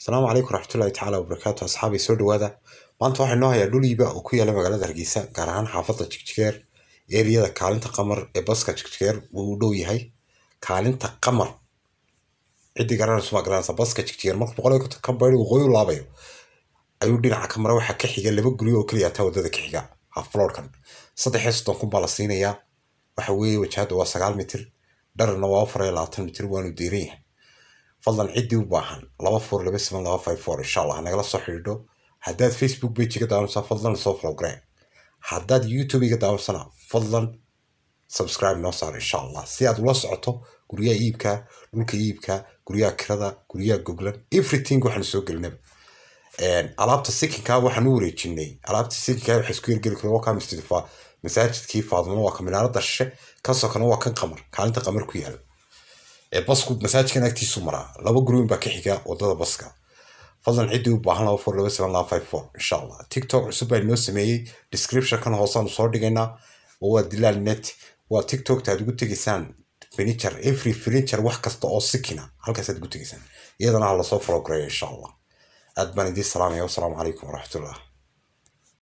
asalaamu calaykum raxmatullahi tacala wabarakaatu asxaabii soo dhawaada maanta waxaa inoo hayaa dhuliiba ah oo ku yaala magaalada hargeysa gaar ahaan xaafadda jigjigeer eriyada kaalinta qamar ee baska jigjigeer wuu u dhow yahay kaalinta qamar ciddi garanayso garanaysa baska jigjigeer markuu boqol iyo konton ka baydhi waqooyi laabayo ayuu dhinaca ka mara waxaa ka xiga laba guryo oo keliya taa waddada ka xiga hafloorkan saddex iyo soddon kun baa la siinayaa waxa weeye wajahadda waa sagaal mitir dharna waa afar iyo labaatan mitir waanu deyran yahay fadlan ciddii u baahan laba four laba seven laba five four insha allah nagala soo xidhiidho haddaad facebook page iga daawanaysaa fadlan soo flowgreen haddaad youtube iga daawansana fadlan subscribe noo saar insha allah si aad ula socoto guryaha iibka dhulka iibka guryaha kirada guryaha goglan everything waxaanu soo gelinaba alaabta sikinkaa waxaan u wareejinay alaabta sikinkaa waxaa isku yergeli kara waa kaa masaajidkii faadumo waa ka minaaradda shishe kan sokana waa kan qamar kaalinta qamar ku yaala basku masaajkan agtiisu maraa laba gurwin baa ka xiga wadada baska fadlan ciddii u baahan laba four laba seven laba five four insha allah tiktok cusub baa inoo sameeyey descriptionkan hoosaanu soo dhigaynaa oo waa dilaal net waa tiktokta aad ugu tegaysaan furniture every furniture wax kasta oo sikina halkaas aad ugu tegaysaan iyadana ha lasoo falogareeyo insha allah aad baan idiin salaamaya wasalaamu calaykum waraxmatullah